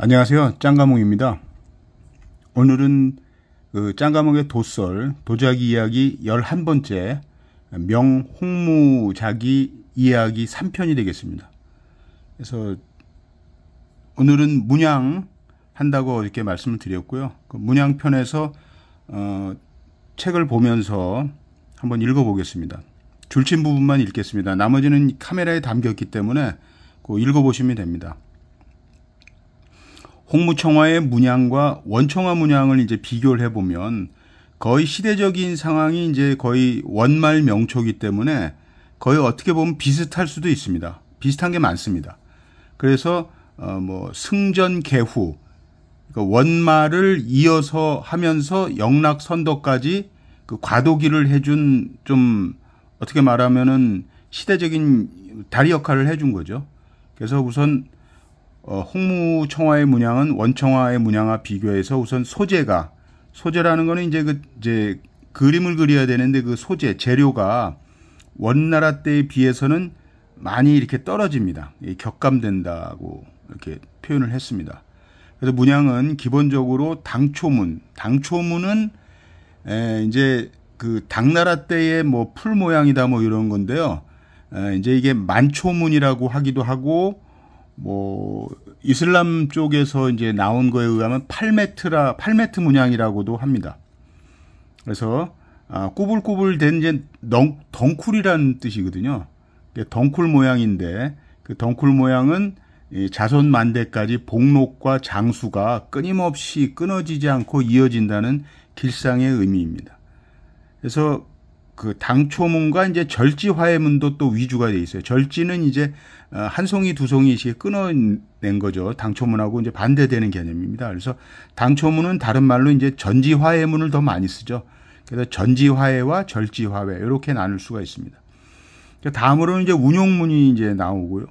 안녕하세요. 짱가몽입니다. 오늘은 그 짱가몽의 도설 도자기 이야기 11번째 명홍무자기 이야기 3편이 되겠습니다. 그래서 오늘은 문양 한다고 이렇게 말씀을 드렸고요. 그 문양편에서 어, 책을 보면서 한번 읽어보겠습니다. 줄친 부분만 읽겠습니다. 나머지는 카메라에 담겼기 때문에 그 읽어보시면 됩니다. 홍무청화의 문양과 원청화 문양을 이제 비교를 해보면 거의 시대적인 상황이 이제 거의 원말 명초기 때문에 거의 어떻게 보면 비슷할 수도 있습니다. 비슷한 게 많습니다. 그래서 어 뭐 승전 개후 그러니까 원말을 이어서 하면서 영락 선도까지그 과도기를 해준 좀 어떻게 말하면은 시대적인 다리 역할을 해준 거죠. 그래서 우선 어, 홍무청화의 문양은 원청화의 문양과 비교해서 우선 소재가 소재라는 거는 이제 그 이제 그림을 그려야 되는데 그 소재 재료가 원나라 때에 비해서는 많이 이렇게 떨어집니다. 격감된다고 이렇게 표현을 했습니다. 그래서 문양은 기본적으로 당초문, 당초문은 에, 이제 그 당나라 때의 뭐 풀 모양이다 뭐 이런 건데요. 에, 이제 이게 만초문이라고 하기도 하고 뭐 이슬람 쪽에서 이제 나온 거에 의하면 8메트라팔메 문양이라고도 합니다. 그래서 아, 꼬불꼬불 된 이제 덩, 덩쿨이라는 뜻이거든요. 덩쿨 모양인데 그 덩쿨 모양은 이 자손 만대까지 복록과 장수가 끊임없이 끊어지지 않고 이어진다는 길상의 의미입니다. 그래서 그 당초문과 이제 절지화해문도 또 위주가 돼 있어요. 절지는 이제 어, 한 송이 두 송이씩 끊어낸 거죠. 당초문하고 이제 반대되는 개념입니다. 그래서 당초문은 다른 말로 이제 전지화해문을 더 많이 쓰죠. 그래서 전지화해와 절지화해 이렇게 나눌 수가 있습니다. 그러니까 다음으로는 이제 운용문이 이제 나오고요.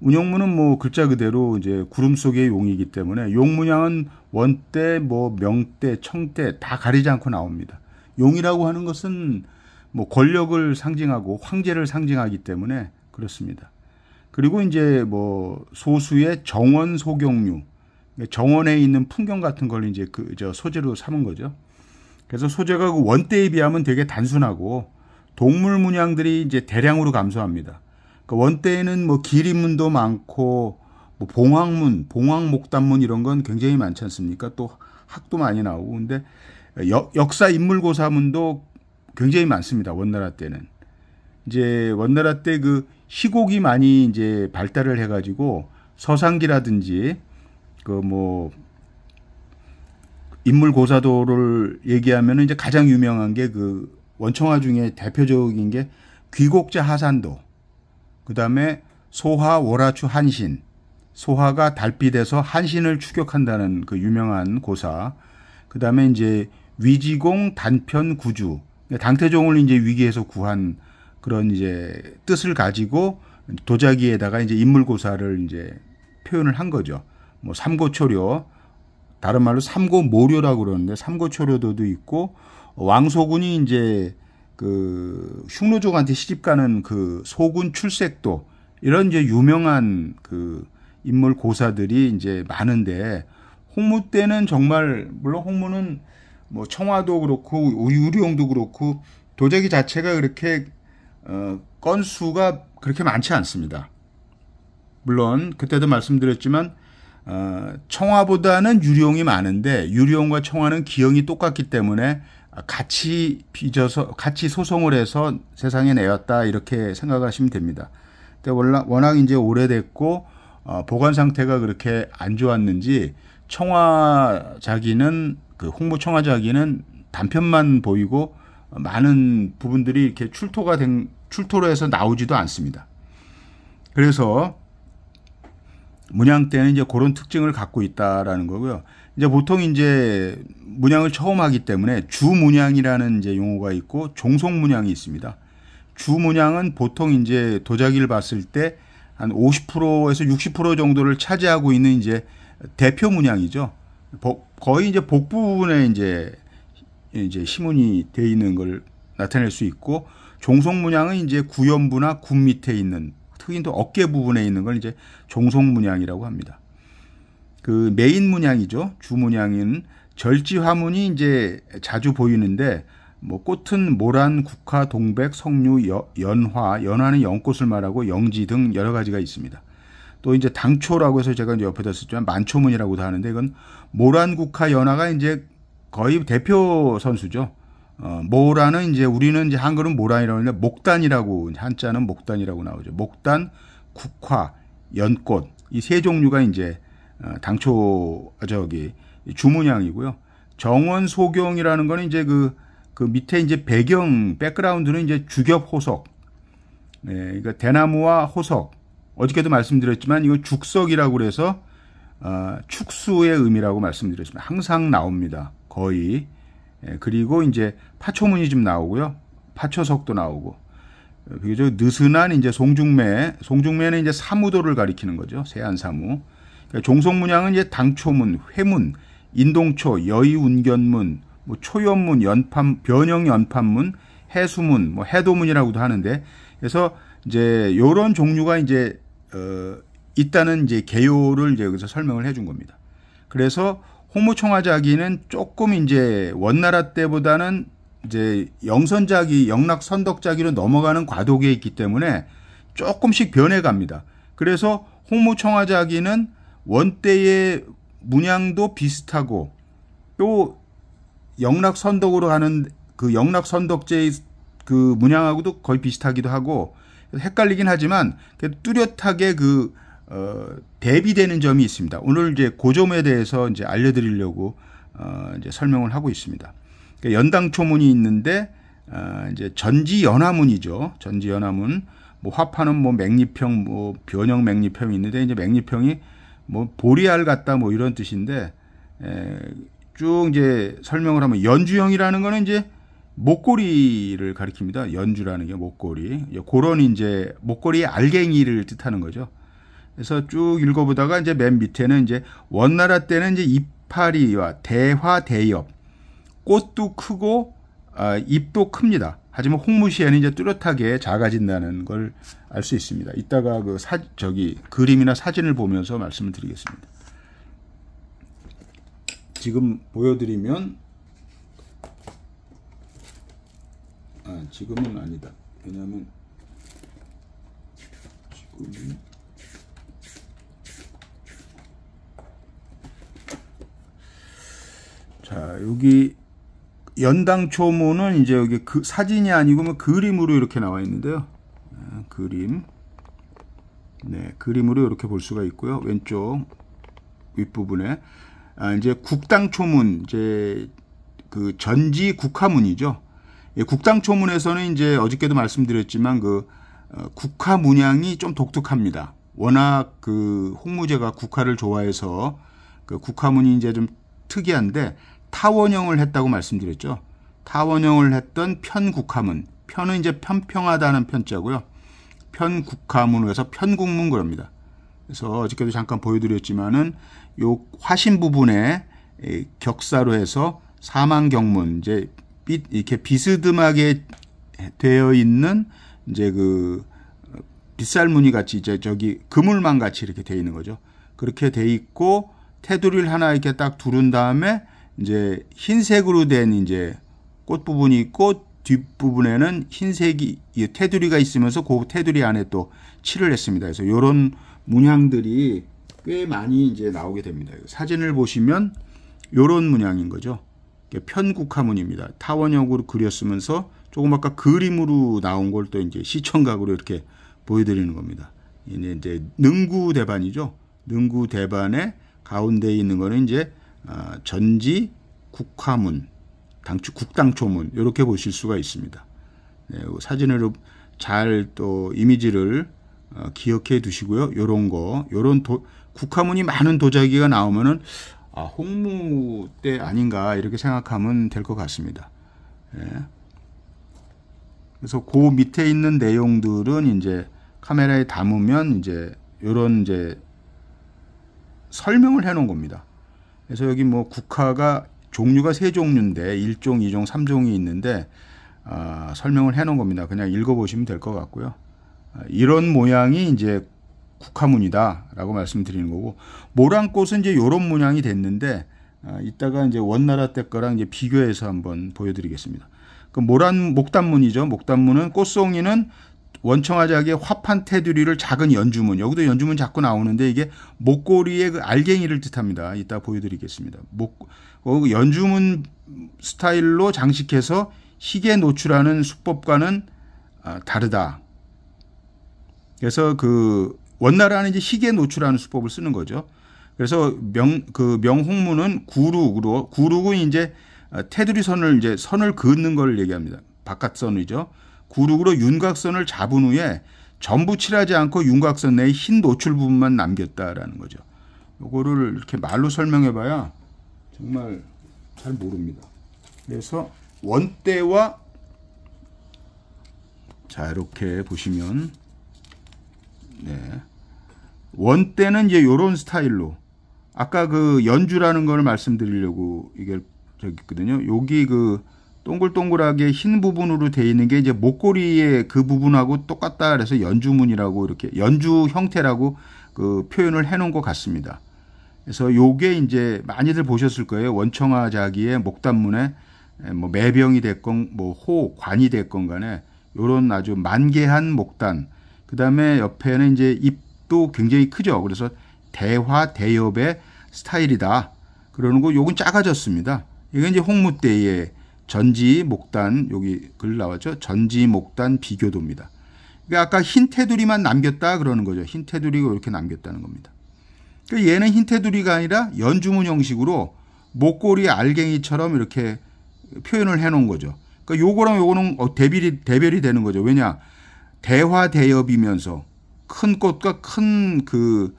운용문은 뭐 글자 그대로 이제 구름 속의 용이기 때문에 용문양은 원대, 뭐 명대, 청대 다 가리지 않고 나옵니다. 용이라고 하는 것은 뭐 권력을 상징하고 황제를 상징하기 때문에 그렇습니다. 그리고 이제 뭐 소수의 정원 소경류, 정원에 있는 풍경 같은 걸 이제 그 저 소재로 삼은 거죠. 그래서 소재가 그 원대에 비하면 되게 단순하고 동물 문양들이 이제 대량으로 감소합니다. 그 그러니까 원대에는 뭐 기린문도 많고 뭐 봉황문, 봉황목단문 이런 건 굉장히 많지 않습니까? 또 학도 많이 나오고 근데 역, 역, 사 인물고사문도 굉장히 많습니다. 원나라 때는. 이제 원나라 때 그 시곡이 많이 이제 발달을 해가지고 서상기라든지 그 뭐 인물 고사도를 얘기하면 이제 가장 유명한 게 그 원청화 중에 대표적인 게 귀곡자 하산도 그 다음에 소화 월화추 한신 소화가 달빛에서 한신을 추격한다는 그 유명한 고사 그 다음에 이제 위지공 단편 구주 네, 당태종을 이제 위기에서 구한 그런 이제 뜻을 가지고 도자기에다가 이제 인물고사를 이제 표현을 한 거죠. 뭐 삼고초료, 다른 말로 삼고모료라고 그러는데 삼고초료도도 있고 왕소군이 이제 그 흉노족한테 시집가는 그 소군 출색도 이런 이제 유명한 그 인물 고사들이 이제 많은데 홍무 때는 정말 물론 홍무는 뭐 청와도 그렇고 유료용도 그렇고 도자기 자체가 그렇게 어, 건수가 그렇게 많지 않습니다. 물론 그때도 말씀드렸지만 어, 청화보다는 유령이 많은데 유령과 청화는 기형이 똑같기 때문에 같이 빚어서 같이 소송을 해서 세상에 내었다 이렇게 생각하시면 됩니다. 근데 워낙 이제 오래됐고 어, 보관 상태가 그렇게 안 좋았는지 청화 자기는 그 홍보 청와자기는 단편만 보이고 많은 부분들이 이렇게 출토가 된 출토로 해서 나오지도 않습니다. 그래서 문양 때는 이제 그런 특징을 갖고 있다라는 거고요. 이제 보통 이제 문양을 처음 하기 때문에 주문양이라는 이제 용어가 있고 종속문양이 있습니다. 주문양은 보통 이제 도자기를 봤을 때 한 50%에서 60% 정도를 차지하고 있는 이제 대표 문양이죠. 거의 이제 복 부분에 이제 이제 시문이 돼 있는 걸 나타낼 수 있고 종속문양은 이제 구연부나 군 밑에 있는 특히 도 어깨 부분에 있는 걸 이제 종속문양이라고 합니다. 그 메인 문양이죠. 주문양인 절지 화문이 이제 자주 보이는데 뭐 꽃은 모란, 국화, 동백, 석류, 여, 연화, 연화는 연꽃을 말하고 영지 등 여러 가지가 있습니다. 또 이제 당초라고 해서 제가 이제 옆에다 썼지만 만초문이라고도 하는데 이건 모란국화 연화가 이제 거의 대표 선수죠. 어, 모라는 이제 우리는 이제 한글은 모란이라고 하는데 목단이라고 한자는 목단이라고 나오죠. 목단, 국화, 연꽃 이 세 종류가 이제 어, 당초 아, 저기 주문양이고요. 정원 소경이라는 거는 이제 그그 그 밑에 이제 배경 백그라운드는 이제 주겹 호석. 예, 그러니까 대나무와 호석. 어저께도 말씀드렸지만 이거 죽석이라고 그래서 어, 축수의 의미라고 말씀드렸습니다. 항상 나옵니다. 거의. 예, 그리고 이제 파초문이 좀 나오고요. 파초석도 나오고. 비교적 어, 느슨한 이제 송중매, 송중매는 이제 사무도를 가리키는 거죠. 세안 사무. 그까 그러니까 종속문양은 이제 당초문, 회문, 인동초, 여의운견문, 뭐 초연문, 연판, 변형 연판문, 해수문, 뭐 해도문이라고도 하는데 그래서 이제 요런 종류가 이제 어 있다는 이제 개요를 이제 여기서 설명을 해 준 겁니다. 그래서 호무총화자기는 조금 이제 원나라 때보다는 이제 영선자기, 영락선덕자기로 넘어가는 과도기에 있기 때문에 조금씩 변해갑니다. 그래서 호무청화자기는 원대의 문양도 비슷하고 또 영락선덕으로 하는 그 영락선덕제의 그 문양하고도 거의 비슷하기도 하고 헷갈리긴 하지만 뚜렷하게 그 어, 대비되는 점이 있습니다. 오늘 이제 고 점에 대해서 이제 알려드리려고 어, 이제 설명을 하고 있습니다. 그러니까 연당 초문이 있는데 어, 이제 전지 연화문이죠. 전지 연화문. 뭐 화파는 뭐맥립형뭐 뭐 변형 맥립형이 있는데 이제 맥립형이뭐 보리알 같다 뭐 이런 뜻인데 에, 쭉 이제 설명을 하면 연주형이라는 거는 이제 목걸이를 가리킵니다. 연주라는 게 목걸이. 그런 이제 목걸이의 알갱이를 뜻하는 거죠. 그래서 쭉 읽어보다가 이제 맨 밑에는 이제 원나라 때는 이제 이파리와 대화 대엽 꽃도 크고 아, 잎도 큽니다. 하지만 홍무시에는 이제 뚜렷하게 작아진다는 걸 알 수 있습니다. 이따가 그 사, 저기 그림이나 사진을 보면서 말씀을 드리겠습니다. 지금 보여드리면 아, 지금은 아니다. 왜냐하면 지금은 자, 여기 연당 초모는 이제 여기 그 사진이 아니고 뭐 그림으로 이렇게 나와 있는데요. 네, 그림. 네, 그림으로 이렇게 볼 수가 있고요. 왼쪽 윗부분에 아, 이제 국당 초문 이제 그 전지 국화문이죠. 예, 국당 초문에서는 이제 어저께도 말씀드렸지만 그 어, 국화 문양이 좀 독특합니다. 워낙 그 홍무제가 국화를 좋아해서 그 국화문이 이제 좀 특이한데 타원형을 했다고 말씀드렸죠. 타원형을 했던 편국화문. 편은 이제 편평하다는 편자고요. 편국화문에서 편국문 그럽니다. 그래서 어저께도 잠깐 보여드렸지만은 요 화신 부분에 격사로 해서 사망경문 이제 빛 이렇게 비스듬하게 되어 있는 이제 그 어, 빗살 무늬 같이 이제 저기 그물망 같이 이렇게 돼 있는 거죠. 그렇게 돼 있고 테두리를 하나 이렇게 딱 두른 다음에 이제 흰색으로 된 이제 꽃 부분이 있고 뒷부분에는 흰색이 테두리가 있으면서 그 테두리 안에 또 칠을 했습니다. 그래서 이런 문양들이 꽤 많이 이제 나오게 됩니다. 사진을 보시면 이런 문양인 거죠. 편국화문입니다. 타원형으로 그렸으면서 조금 아까 그림으로 나온 걸 또 이제 시청각으로 이렇게 보여드리는 겁니다. 이제 능구 대반이죠. 능구 대반의 가운데 있는 거는 이제 아, 전지 국화문 당초 국당초문 이렇게 보실 수가 있습니다. 네, 사진으로 잘 또 이미지를 어, 기억해 두시고요. 요런 거, 요런 도, 국화문이 많은 도자기가 나오면은 아, 홍무 때 아닌가 이렇게 생각하면 될 것 같습니다. 예. 그래서 그 밑에 있는 내용들은 이제 카메라에 담으면 이제 요런 이제 설명을 해 놓은 겁니다. 그래서 여기 뭐 국화가 종류가 세 종류인데 일종이종삼종이 있는데 아, 설명을 해 놓은 겁니다. 그냥 읽어 보시면 될 것 같고요. 아, 이런 모양이 이제 국화문이다라고 말씀드리는 거고 모란꽃은 이제 요런 모양이 됐는데 아, 이따가 이제 원나라 때 거랑 이제 비교해서 한번 보여드리겠습니다. 그 모란 목단문이죠. 목단문은 꽃송이는 원청아작의 화판 테두리를 작은 연주문 여기도 연주문 자꾸 나오는데 이게 목걸이의 그 알갱이를 뜻합니다. 이따 보여드리겠습니다. 목 어, 그 연주문 스타일로 장식해서 희게 노출하는 수법과는 아, 다르다. 그래서 그 원나라는 이제 희게 노출하는 수법을 쓰는 거죠. 그래서 명 그 명홍문은 구룩으로 구룩은 이제 아, 테두리 선을 이제 선을 긋는 걸 얘기합니다. 바깥선이죠. 구룩으로 윤곽선을 잡은 후에 전부 칠하지 않고 윤곽선 내에 흰 노출 부분만 남겼다라는 거죠. 요거를 이렇게 말로 설명해 봐야 정말 잘 모릅니다. 그래서 원대와 자 이렇게 보시면 네. 원대는 이제 요런 스타일로 아까 그 연주라는 걸 말씀드리려고 이게 저기 있거든요. 여기 그 동글동글하게 흰 부분으로 돼 있는 게 이제 목걸이의 그 부분하고 똑같다 그래서 연주문이라고 이렇게 연주 형태라고 그 표현을 해 놓은 것 같습니다. 그래서 요게 이제 많이들 보셨을 거예요. 원청아 자기의 목단문에 뭐 매병이 됐건 뭐 호, 관이 됐건 간에 요런 아주 만개한 목단. 그다음에 옆에는 이제 입도 굉장히 크죠. 그래서 대화 대엽의 스타일이다. 그러는 거 요건 작아졌습니다. 이게 이제 홍무대의 전지 목단 여기 글 나왔죠. 전지 목단 비교도입니다. 그러니까 아까 흰 테두리만 남겼다 그러는 거죠. 흰 테두리가 이렇게 남겼다는 겁니다. 그러니까 얘는 흰 테두리가 아니라 연주문 형식으로 목걸이 알갱이처럼 이렇게 표현을 해놓은 거죠. 그러니까 요거랑 요거는 어, 대별이 대별이 되는 거죠. 왜냐 대화 대엽이면서 큰 꽃과 큰 그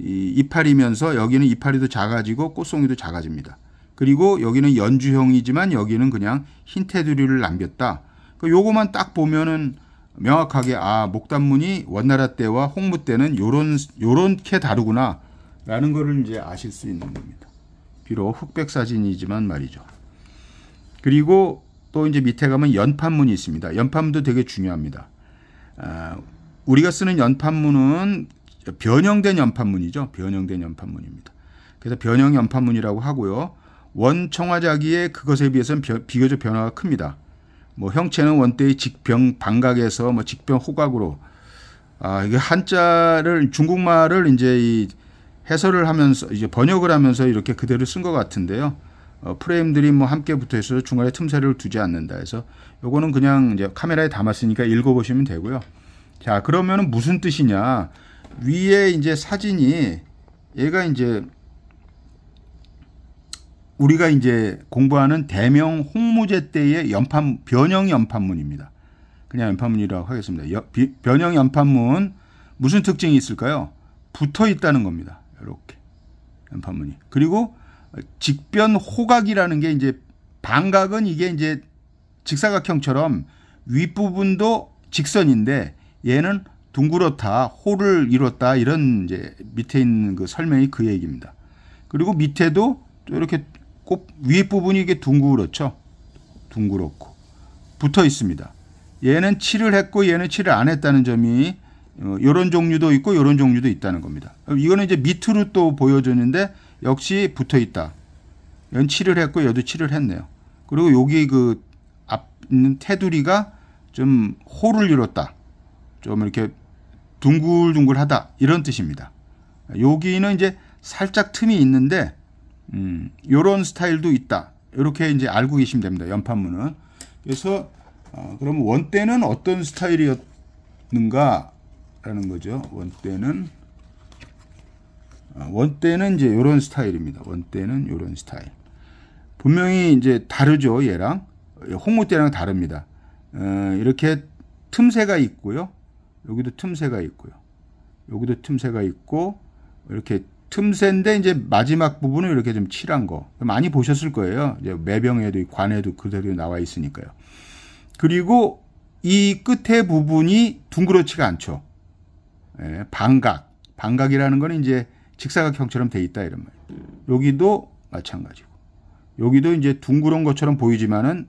이파리면서 여기는 이파리도 작아지고 꽃송이도 작아집니다. 그리고 여기는 연주형이지만 여기는 그냥 흰 테두리를 남겼다. 그러니까 요거만 딱 보면은 명확하게 아 목단문이 원나라 때와 홍무 때는 요런 요런게 다르구나 라는 거를 이제 아실 수 있는 겁니다. 비록 흑백 사진이지만 말이죠. 그리고 또 이제 밑에 가면 연판문이 있습니다. 연판문도 되게 중요합니다. 아, 우리가 쓰는 연판문은 변형된 연판문이죠. 변형된 연판문입니다. 그래서 변형 연판문이라고 하고요. 원청화자기에 그것에 비해서는 비교적 변화가 큽니다. 뭐 형체는 원대의 직병 반각에서 뭐 직병 호각으로 아 이게 한자를 중국말을 이제 이 해설을 하면서 이제 번역을 하면서 이렇게 그대로 쓴 것 같은데요. 어, 프레임들이 뭐 함께 붙어 있어서 중간에 틈새를 두지 않는다 해서 요거는 그냥 이제 카메라에 담았으니까 읽어보시면 되고요. 자 그러면은 무슨 뜻이냐 위에 이제 사진이 얘가 이제 우리가 이제 공부하는 대명 홍무제 때의 연판 변형 연판문입니다. 그냥 연판문이라고 하겠습니다. 여, 비, 변형 연판문 무슨 특징이 있을까요? 붙어 있다는 겁니다. 이렇게 연판문이. 그리고 직변 호각이라는 게 이제 반각은 이게 이제 직사각형처럼 윗부분도 직선인데 얘는 둥그렇다, 호를 이뤘다 이런 이제 밑에 있는 그 설명이 그 얘기입니다. 그리고 밑에도 이렇게 꽃 윗부분이 이게 둥그렇죠. 둥그렇고 붙어 있습니다. 얘는 칠을 했고 얘는 칠을 안 했다는 점이 이런 어, 종류도 있고 이런 종류도 있다는 겁니다. 이거는 이제 밑으로 또 보여주는데 역시 붙어 있다. 연 칠을 했고 여도 칠을 했네요. 그리고 여기 그 앞 있는 테두리가 좀 호를 이뤘다. 좀 이렇게 둥글둥글하다 이런 뜻입니다. 여기는 이제 살짝 틈이 있는데 음, 요런 스타일도 있다. 이렇게 이제 알고 계시면 됩니다. 연판문은. 그래서 어, 그럼 원때는 어떤 스타일이었는가라는 거죠. 원때는원때는 어, 이제 요런 스타일입니다. 원때는 요런 스타일. 분명히 이제 다르죠. 얘랑 홍무 때랑 다릅니다. 어, 이렇게 틈새가 있고요. 여기도 틈새가 있고요. 여기도 틈새가 있고 이렇게 틈새인데 이제 마지막 부분을 이렇게 좀 칠한 거 많이 보셨을 거예요. 이제 매병에도 관에도 그대로 나와 있으니까요. 그리고 이 끝에 부분이 둥그렇지가 않죠. 예, 반각, 방각이라는 거는 이제 직사각형처럼 돼 있다 이런 말. 여기도 마찬가지고 여기도 이제 둥그런 것처럼 보이지만은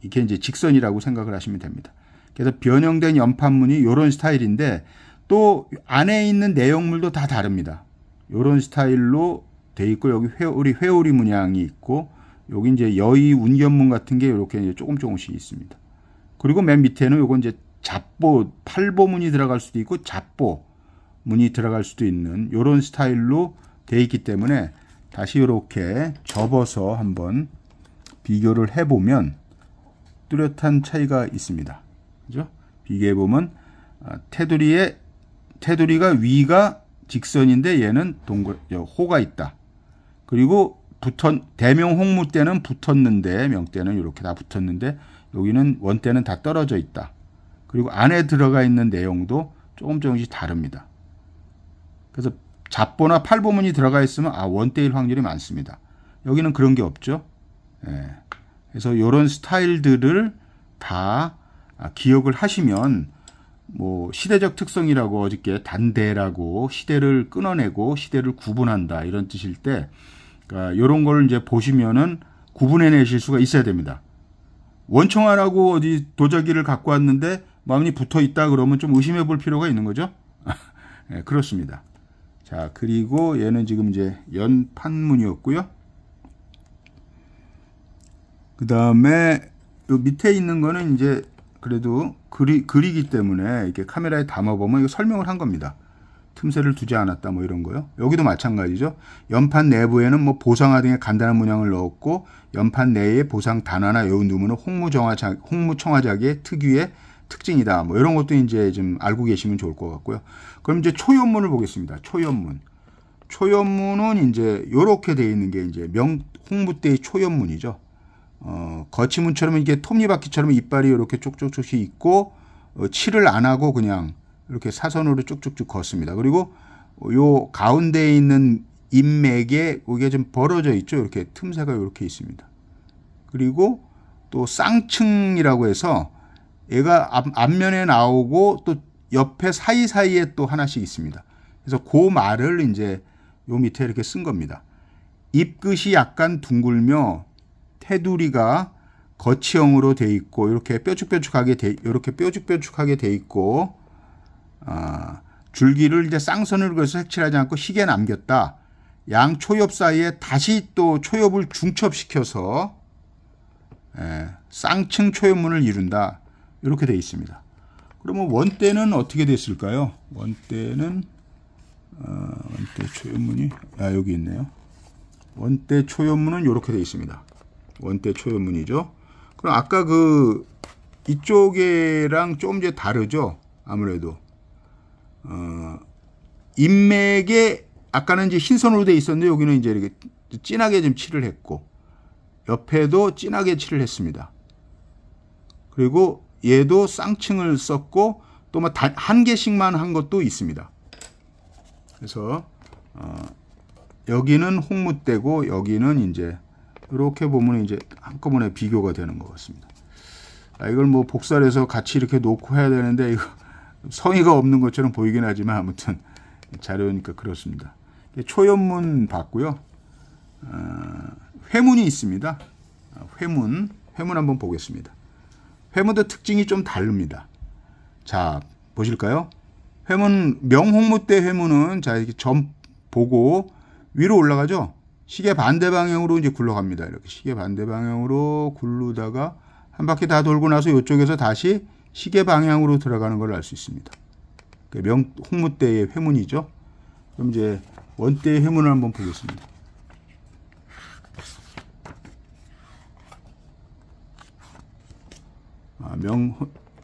이게 이제 직선이라고 생각을 하시면 됩니다. 그래서 변형된 연판문이 이런 스타일인데 또 안에 있는 내용물도 다 다릅니다. 요런 스타일로 돼 있고 여기 회오리 회오리 문양이 있고 여기 이제 여의 운견문 같은 게 이렇게 이제 조금 조금씩 있습니다. 그리고 맨 밑에는 요건 이제 잡보 팔보 문이 들어갈 수도 있고 잡보 문이 들어갈 수도 있는 요런 스타일로 돼 있기 때문에 다시 이렇게 접어서 한번 비교를 해보면 뚜렷한 차이가 있습니다. 그죠? 비교해보면 아, 테두리의 테두리가 위가 직선인데 얘는 동글 호가 있다. 그리고 붙은 대명 홍무 때는 붙었는데 명때는 이렇게 다 붙었는데 여기는 원때는 다 떨어져 있다. 그리고 안에 들어가 있는 내용도 조금 조금씩 다릅니다. 그래서 잡보나 팔보문이 들어가 있으면 아 원대일 확률이 많습니다. 여기는 그런 게 없죠. 예. 그래서 이런 스타일들을 다 기억을 하시면 뭐 시대적 특성이라고 어저께 단대라고 시대를 끊어내고 시대를 구분한다 이런 뜻일 때 그러니까 이런 걸 이제 보시면은 구분해내실 수가 있어야 됩니다. 원청화라고 어디 도자기를 갖고 왔는데 마음이 붙어 있다 그러면 좀 의심해 볼 필요가 있는 거죠. 네, 그렇습니다. 자 그리고 얘는 지금 이제 연판문이었고요. 그 다음에 밑에 있는 거는 이제 그래도 그리, 그리기 때문에 이렇게 카메라에 담아보면 이거 설명을 한 겁니다. 틈새를 두지 않았다 뭐 이런 거요. 여기도 마찬가지죠. 연판 내부에는 뭐 보상화 등의 간단한 문양을 넣었고 연판 내에 보상 단어나 여운 두문은 홍무정화자 홍무청화작의 특유의 특징이다. 뭐 이런 것도 이제 좀 알고 계시면 좋을 것 같고요. 그럼 이제 초연문을 보겠습니다. 초연문. 초연문은 이제 요렇게 돼 있는 게 이제 명 홍무대의 초연문이죠. 어, 거치문처럼 이게 톱니바퀴처럼 이빨이 이렇게 쪽쪽쪽씩 있고 어, 칠을 안 하고 그냥 이렇게 사선으로 쭉쭉쭉 걷습니다. 그리고 요 가운데에 있는 잎맥에 이게 좀 벌어져 있죠. 이렇게 틈새가 이렇게 있습니다. 그리고 또 쌍층이라고 해서 얘가 앞, 앞면에 나오고 또 옆에 사이사이에 또 하나씩 있습니다. 그래서 그 말을 이제 요 밑에 이렇게 쓴 겁니다. 입끝이 약간 둥글며 테두리가 거치형으로 돼 있고 이렇게 뾰족뾰족하게 돼 이렇게 뾰족뾰족하게 돼 있고 어, 줄기를 이제 쌍선을 그어서 색칠하지 않고 희게 남겼다. 양 초엽 사이에 다시 또 초엽을 중첩시켜서 예, 쌍층 초엽문을 이룬다. 이렇게 돼 있습니다. 그러면 원대는 어떻게 됐을까요? 원대는 어, 원대 초엽문이 아 여기 있네요. 원대 초엽문은 이렇게 돼 있습니다. 원태 초연문이죠. 그럼 아까 그 이쪽에랑 좀 이제 다르죠. 아무래도 어, 인맥에 아까는 이제 흰선으로 돼 있었는데 여기는 이제 이렇게 진하게 좀 칠을 했고 옆에도 진하게 칠을 했습니다. 그리고 얘도 쌍층을 썼고 또한 뭐 개씩만 한 것도 있습니다. 그래서 어, 여기는 홍무대고 여기는 이제 이렇게 보면 이제 한꺼번에 비교가 되는 것 같습니다. 아, 이걸 뭐 복사를 해서 같이 이렇게 놓고 해야 되는데 이거 성의가 없는 것처럼 보이긴 하지만 아무튼 자료니까 그렇습니다. 초연문 봤고요. 어, 회문이 있습니다. 아, 회문, 회문 한번 보겠습니다. 회문도 특징이 좀 다릅니다. 자, 보실까요? 회문, 명홍무때 회문은 자, 이렇게 점 보고 위로 올라가죠? 시계 반대 방향으로 이제 굴러갑니다. 이렇게 시계 반대 방향으로 굴르다가 한 바퀴 다 돌고 나서 이쪽에서 다시 시계 방향으로 들어가는 걸 알 수 있습니다. 명, 홍무대의 회문이죠. 그럼 이제 원대의 회문을 한번 보겠습니다. 아, 명,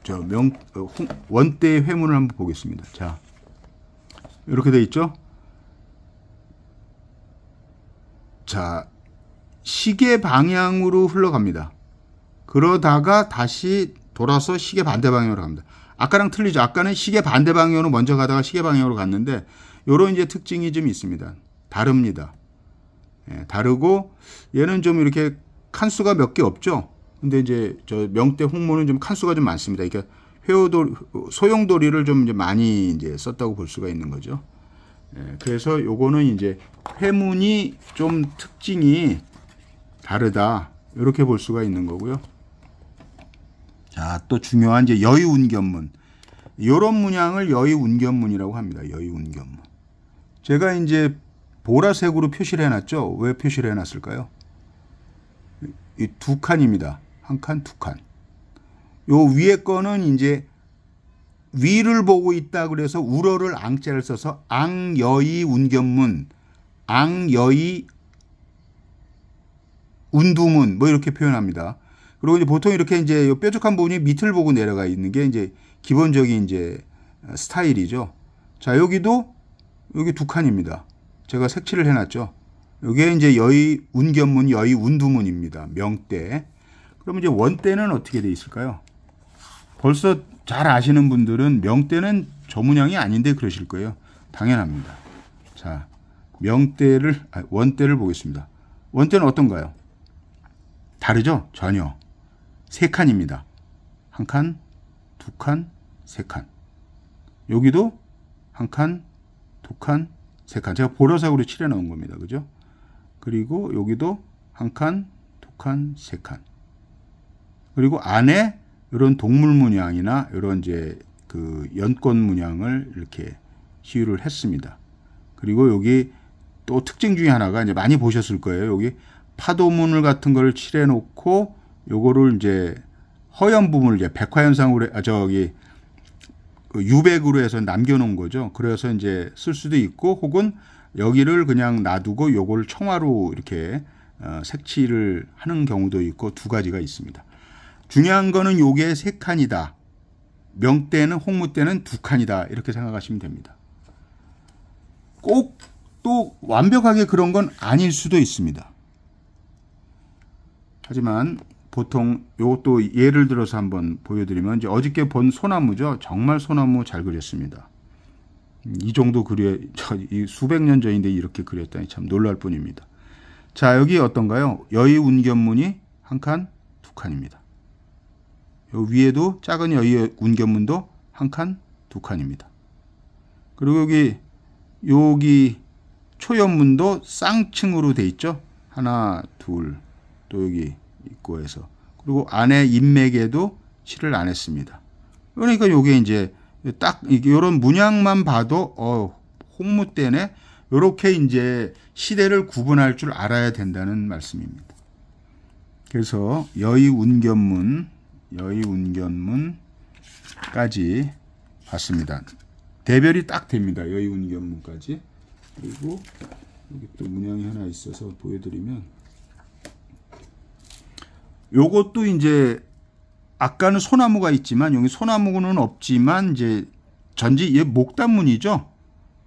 저, 명, 홍, 원대의 회문을 한번 보겠습니다. 자, 이렇게 돼 있죠? 자, 시계 방향으로 흘러갑니다. 그러다가 다시 돌아서 시계 반대 방향으로 갑니다. 아까랑 틀리죠. 아까는 시계 반대 방향으로 먼저 가다가 시계 방향으로 갔는데 요런 이제 특징이 좀 있습니다. 다릅니다. 예, 다르고 얘는 좀 이렇게 칸수가 몇 개 없죠. 근데 이제 저 명대 홍모는 좀 칸수가 좀 많습니다. 그러니까 회오돌 소용돌이를 좀 이제 많이 이제 썼다고 볼 수가 있는 거죠. 예, 그래서 요거는 이제 회문이 좀 특징이 다르다 이렇게 볼 수가 있는 거고요. 자, 또 중요한 이제 여의운견문. 요런 문양을 여의운견문이라고 합니다. 여의운견문. 제가 이제 보라색으로 표시를 해놨죠. 왜 표시를 해놨을까요? 이 두 칸입니다. 한 칸, 두 칸. 요 위에 거는 이제 위를 보고 있다 그래서 우러를 앙자를 써서 앙여의 운견문, 앙여의 운두문 뭐 이렇게 표현합니다. 그리고 이제 보통 이렇게 이제 뾰족한 부분이 밑을 보고 내려가 있는 게 이제 기본적인 이제 스타일이죠. 자, 여기도 여기 두 칸입니다. 제가 색칠을 해놨죠. 이게 이제 여의 운견문, 여의 운두문입니다. 명대. 그럼 이제 원대는 어떻게 돼 있을까요? 벌써 잘 아시는 분들은 명대는 저문양이 아닌데 그러실 거예요. 당연합니다. 자, 명대를 아 원대를 보겠습니다. 원대는 어떤가요? 다르죠? 전혀. 세 칸입니다. 한 칸, 두 칸, 세 칸. 여기도 한 칸, 두 칸, 세 칸. 제가 보라색으로 칠해 놓은 겁니다. 그죠? 그리고 여기도 한 칸, 두 칸, 세 칸. 그리고 안에 이런 동물 문양이나 이런 이제 그 연꽃 문양을 이렇게 시유를 했습니다. 그리고 여기 또 특징 중에 하나가 이제 많이 보셨을 거예요. 여기 파도문을 같은 걸 칠해 놓고 요거를 이제 허연 부분을 이제 백화현상으로 아 저기 그 유백으로 해서 남겨 놓은 거죠. 그래서 이제 쓸 수도 있고 혹은 여기를 그냥 놔두고 요걸 청화로 이렇게 어, 색칠을 하는 경우도 있고 두 가지가 있습니다. 중요한 거는 요게 세 칸이다. 명대는 홍무대는 두 칸이다. 이렇게 생각하시면 됩니다. 꼭 또 완벽하게 그런 건 아닐 수도 있습니다. 하지만 보통 요것도 예를 들어서 한번 보여드리면 이제 어저께 본 소나무죠. 정말 소나무 잘 그렸습니다. 이 정도 그려 이 수백 년 전인데 이렇게 그렸다니 참 놀랄 뿐입니다. 자 여기 어떤가요? 여의 운견문이 한 칸, 두 칸입니다. 요 위에도 작은 여의 운견문도 한 칸, 두 칸입니다. 그리고 여기 여기 초연문도 쌍층으로 돼 있죠. 하나, 둘, 또 여기 입구에서 그리고 안에 인맥에도 칠을 안 했습니다. 그러니까 요게 이제 딱 이런 문양만 봐도 어 홍무 대네 요렇게 이제 시대를 구분할 줄 알아야 된다는 말씀입니다. 그래서 여의 운견문 여의운견문까지 봤습니다. 대별이 딱 됩니다. 여의운견문까지. 그리고 여기 또 문양이 하나 있어서 보여드리면 요것도 이제 아까는 소나무가 있지만 여기 소나무는 없지만 이제 전지 얘 목단문이죠.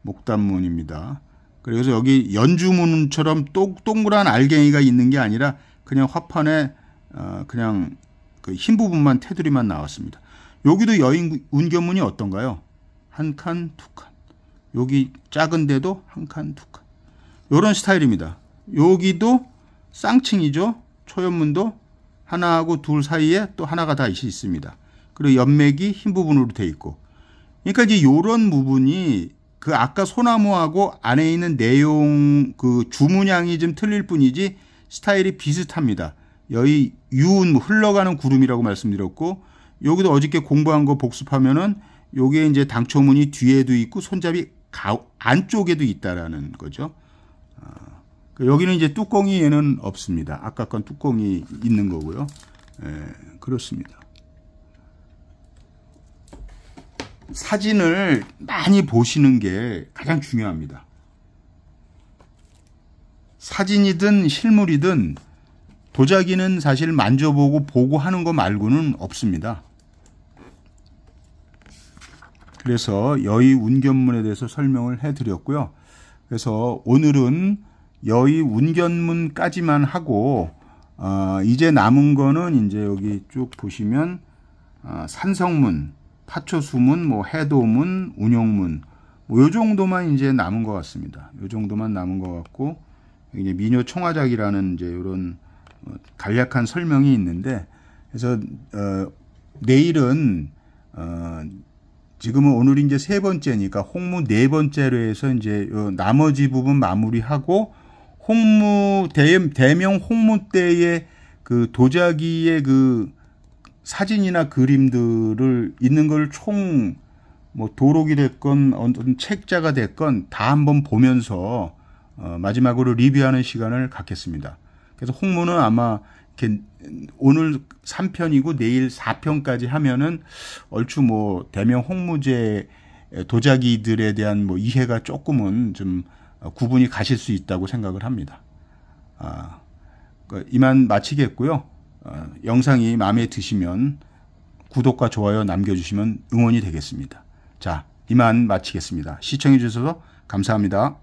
목단문입니다. 그래서 여기 연주문처럼 동, 그란 알갱이가 있는 게 아니라 그냥 화판에 어, 그냥 그흰 부분만 테두리만 나왔습니다. 여기도 여인 운견문이 어떤가요? 한 칸, 두 칸. 여기 작은데도 한 칸, 두 칸. 요런 스타일입니다. 여기도 쌍층이죠. 초연문도 하나하고 둘 사이에 또 하나가 다시 있습니다. 그리고 연맥이 흰 부분으로 돼 있고. 그러니까 이제 요런 부분이 그 아까 소나무하고 안에 있는 내용 그 주문양이 좀 틀릴 뿐이지 스타일이 비슷합니다. 여의 유운 뭐 흘러가는 구름이라고 말씀드렸고 여기도 어저께 공부한 거 복습하면은 요게 이제 당초문이 뒤에도 있고 손잡이 가, 안쪽에도 있다라는 거죠. 어, 여기는 이제 뚜껑이 얘는 없습니다. 아까 건 뚜껑이 있는 거고요. 예, 그렇습니다. 사진을 많이 보시는 게 가장 중요합니다. 사진이든 실물이든 도자기는 사실 만져보고 보고 하는 거 말고는 없습니다. 그래서 여의 운견문에 대해서 설명을 해드렸고요. 그래서 오늘은 여의 운견문까지만 하고 어, 이제 남은 거는 이제 여기 쭉 보시면 어, 산성문, 파초수문, 뭐 해도문, 운용문 뭐요 정도만 이제 남은 것 같습니다. 요 정도만 남은 것 같고 이제 미녀 총화작이라는 이제 이런 간략한 설명이 있는데 그래서 어, 내일은 어, 지금은 오늘 이제 세 번째니까 홍무 네 번째로 해서 이제 나머지 부분 마무리하고 홍무 대, 명 홍무 때의 그 도자기의 그 사진이나 그림들을 있는 걸 총뭐 도록이 됐건 어떤 책자가 됐건 다 한번 보면서 어, 마지막으로 리뷰하는 시간을 갖겠습니다. 그래서 홍문은 아마 이렇게 오늘 3편이고 내일 4편까지 하면은 얼추 뭐 대명 홍무제 도자기들에 대한 뭐 이해가 조금은 좀 구분이 가실 수 있다고 생각을 합니다. 아, 그 이만 마치겠고요. 어, 영상이 마음에 드시면 구독과 좋아요 남겨주시면 응원이 되겠습니다. 자, 이만 마치겠습니다. 시청해주셔서 감사합니다.